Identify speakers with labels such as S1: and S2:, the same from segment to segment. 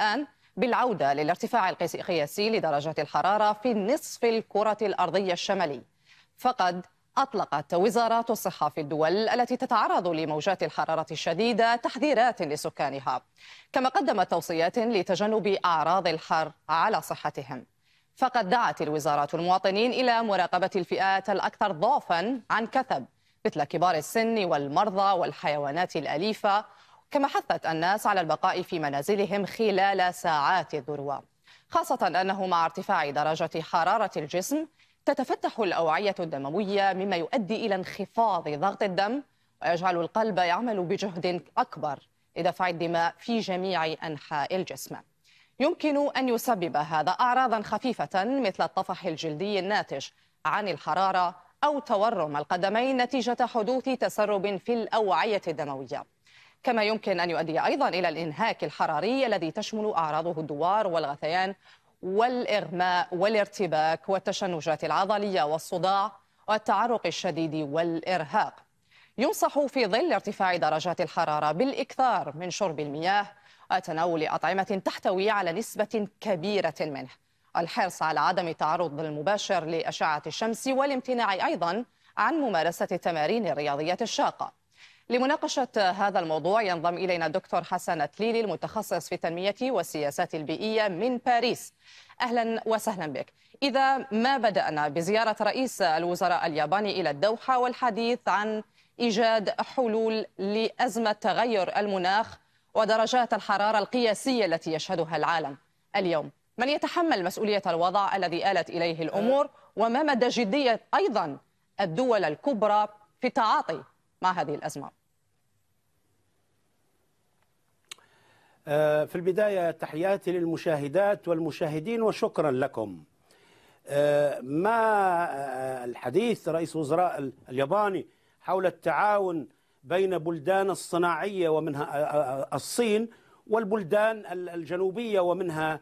S1: الآن بالعودة للارتفاع القياسي لدرجة الحرارة في نصف الكرة الأرضية الشمالي فقد أطلقت وزارات الصحة في الدول التي تتعرض لموجات الحرارة الشديدة تحذيرات لسكانها كما قدمت توصيات لتجنب أعراض الحر على صحتهم فقد دعت الوزارات المواطنين إلى مراقبة الفئات الأكثر ضعفا عن كثب مثل كبار السن والمرضى والحيوانات الأليفة كما حثت الناس على البقاء في منازلهم خلال ساعات الذروة خاصة أنه مع ارتفاع درجة حرارة الجسم تتفتح الأوعية الدموية مما يؤدي إلى انخفاض ضغط الدم ويجعل القلب يعمل بجهد أكبر لدفع الدماء في جميع أنحاء الجسم يمكن أن يسبب هذا أعراضا خفيفة مثل الطفح الجلدي الناتج عن الحرارة أو تورم القدمين نتيجة حدوث تسرب في الأوعية الدموية كما يمكن أن يؤدي أيضا إلى الإنهاك الحراري الذي تشمل أعراضه الدوار والغثيان والإغماء والارتباك والتشنجات العضلية والصداع والتعرق الشديد والإرهاق ينصح في ظل ارتفاع درجات الحرارة بالإكثار من شرب المياه وتناول أطعمة تحتوي على نسبة كبيرة منه الحرص على عدم التعرض المباشر لأشعة الشمس والامتناع أيضا عن ممارسة التمارين الرياضية الشاقة لمناقشة هذا الموضوع ينضم إلينا الدكتور حسن تليلي المتخصص في التنمية والسياسات البيئية من باريس أهلا وسهلا بك إذا ما بدأنا بزيارة رئيس الوزراء الياباني إلى الدوحة والحديث عن إيجاد حلول لأزمة تغير المناخ ودرجات الحرارة القياسية التي يشهدها العالم اليوم من يتحمل مسؤولية الوضع الذي آلت إليه الأمور وما مدى جدية أيضا الدول الكبرى في التعاطي مع هذه الأزمة
S2: آه، في البداية تحياتي للمشاهدات والمشاهدين وشكرا لكم آه، ما آه، الحديث رئيس وزراء الياباني حول التعاون بين بلدان الصناعية ومنها الصين والبلدان الجنوبية ومنها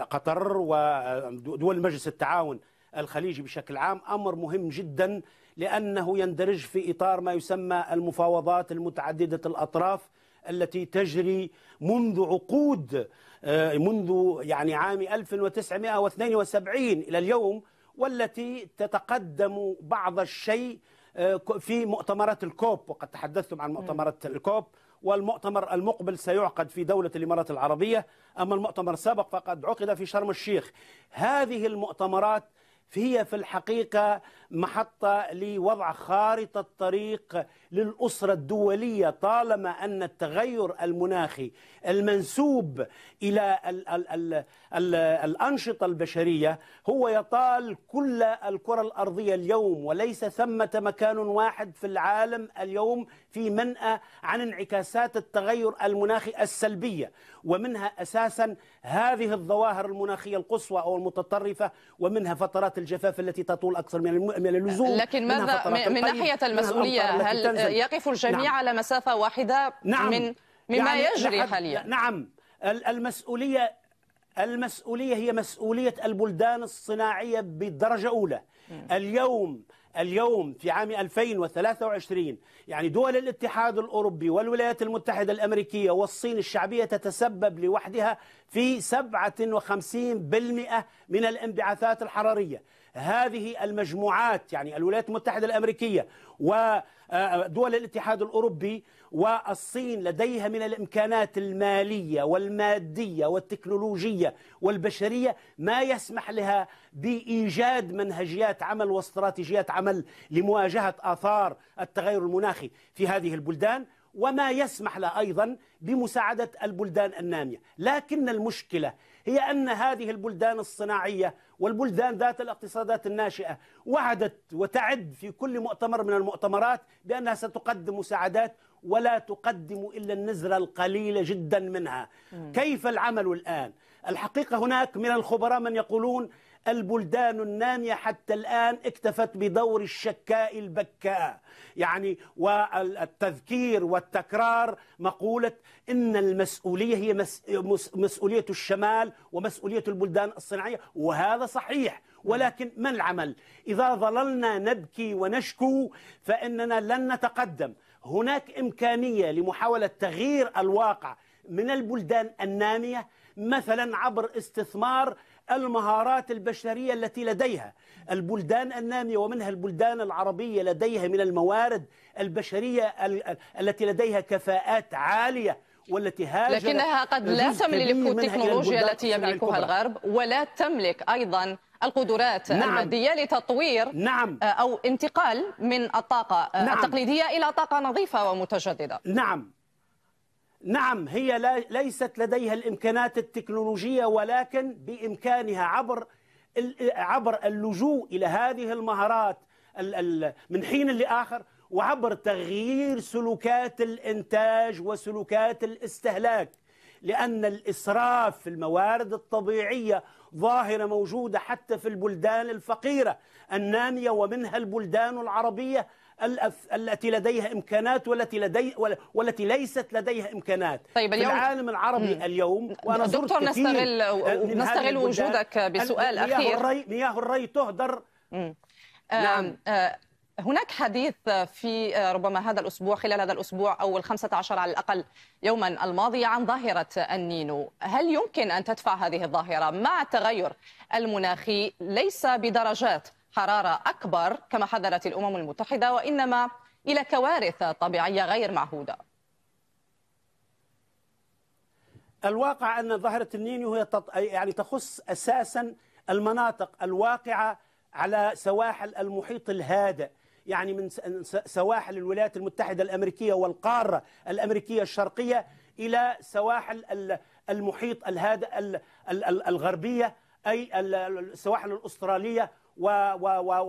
S2: قطر ودول مجلس التعاون الخليجي بشكل عام أمر مهم جدا لأنه يندرج في إطار ما يسمى المفاوضات المتعددة الأطراف التي تجري منذ عقود آه، منذ يعني عام 1972 إلى اليوم والتي تتقدم بعض الشيء آه، في مؤتمرات الكوب وقد تحدثتم عن مؤتمرات الكوب والمؤتمر المقبل سيعقد في دولة الإمارات العربية أما المؤتمر السابق فقد عقد في شرم الشيخ هذه المؤتمرات فهي في الحقيقة محطة لوضع خارطة طريق للأسرة الدولية طالما أن التغير المناخي المنسوب إلى الـ الـ ال ال الأنشطة البشرية هو يطال كل الكرة الأرضية اليوم وليس ثمة مكان واحد في العالم اليوم في منأى عن انعكاسات التغير المناخي السلبية ومنها أساسا هذه الظواهر المناخية القصوى أو المتطرفة ومنها فترات الجفاف التي تطول أكثر من اللزوم آه، لكن ماذا من طيب. ناحية المسؤولية هل يقف الجميع نعم.
S1: على مسافة واحدة نعم. من مما يعني يجري حاليا
S2: نعم المسؤولية المسؤولية هي مسؤولية البلدان الصناعية بدرجة أولى اليوم اليوم في عام 2023 يعني دول الاتحاد الأوروبي والولايات المتحدة الأمريكية والصين الشعبية تتسبب لوحدها في 57% من الانبعاثات الحرارية هذه المجموعات يعني الولايات المتحدة الأمريكية ودول آه، آه، الاتحاد الأوروبي والصين لديها من الإمكانات المالية والمادية والتكنولوجية والبشرية ما يسمح لها بإيجاد منهجيات عمل واستراتيجيات عمل لمواجهة آثار التغير المناخي في هذه البلدان وما يسمح له أيضا بمساعدة البلدان النامية لكن المشكلة هي أن هذه البلدان الصناعية والبلدان ذات الاقتصادات الناشئة وعدت وتعد في كل مؤتمر من المؤتمرات بأنها ستقدم مساعدات ولا تقدم إلا النزرة القليلة جدا منها كيف العمل الآن؟ الحقيقة هناك من الخبراء من يقولون البلدان النامية حتى الآن اكتفت بدور الشكاء البكاء يعني والتذكير والتكرار مقولة إن المسؤولية هي مسؤولية الشمال ومسؤولية البلدان الصناعية وهذا صحيح ولكن ما العمل إذا ظللنا نبكي ونشكو فإننا لن نتقدم هناك إمكانية لمحاولة تغيير الواقع من البلدان النامية مثلا عبر استثمار المهارات البشرية التي لديها البلدان النامية ومنها البلدان العربية لديها من الموارد البشرية التي لديها كفاءات عالية والتي لكنها قد لا تملك التكنولوجيا التي يملكها الغرب
S1: ولا تملك أيضا القدرات نعم. المادية لتطوير نعم. آه، أو انتقال من الطاقة آه، نعم. التقليدية إلى طاقة نظيفة ومتجددة
S2: نعم نعم هي ليست لديها الامكانات التكنولوجيه ولكن بامكانها عبر عبر اللجوء الى هذه المهارات من حين لاخر وعبر تغيير سلوكات الانتاج وسلوكات الاستهلاك لأن الإسراف في الموارد الطبيعية ظاهرة موجودة حتى في البلدان الفقيرة النامية ومنها البلدان العربية التي لديها امكانات والتي لدي والتي ليست لديها امكانات طيب اليوم في العالم العربي مم. اليوم وانا دكتور نستغل نستغل وجودك بسؤال اخير مياه الري مياه الري تهدر مم.
S1: نعم. آه، هناك حديث في آه، ربما هذا الأسبوع خلال هذا الأسبوع أو الخمسة عشر على الأقل يوما الماضي عن ظاهرة النينو هل يمكن أن تدفع هذه الظاهرة مع التغير المناخي ليس بدرجات حرارة أكبر كما حذرت الأمم المتحدة وإنما إلى كوارث طبيعية غير معهودة
S2: الواقع أن ظاهرة النينو هي تط... يعني تخص أساسا المناطق الواقعة على سواحل المحيط الهادئ يعني من سواحل الولايات المتحدة الأمريكية والقارة الأمريكية الشرقية إلى سواحل المحيط الهادئ الغربية أي السواحل الأسترالية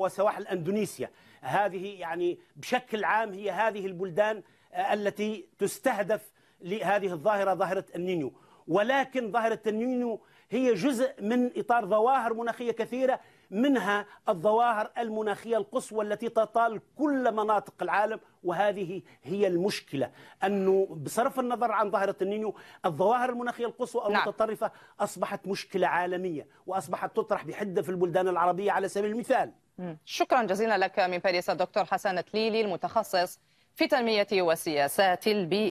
S2: وسواحل أندونيسيا هذه يعني بشكل عام هي هذه البلدان آه، التي تستهدف لهذه الظاهرة ظاهرة النينيو ولكن ظاهرة النينيو هي جزء من إطار ظواهر مناخية كثيرة منها الظواهر المناخية القصوى التي تطال كل مناطق العالم وهذه هي المشكلة أنه بصرف النظر عن ظاهرة النينيو الظواهر المناخية القصوى نعم. المتطرفة نعم. أصبحت مشكلة عالمية وأصبحت تطرح بحدة في البلدان العربية على سبيل المثال
S1: شكرا جزيلا لك من باريس الدكتور حسن تليلي المتخصص في تنمية وسياسات البيئة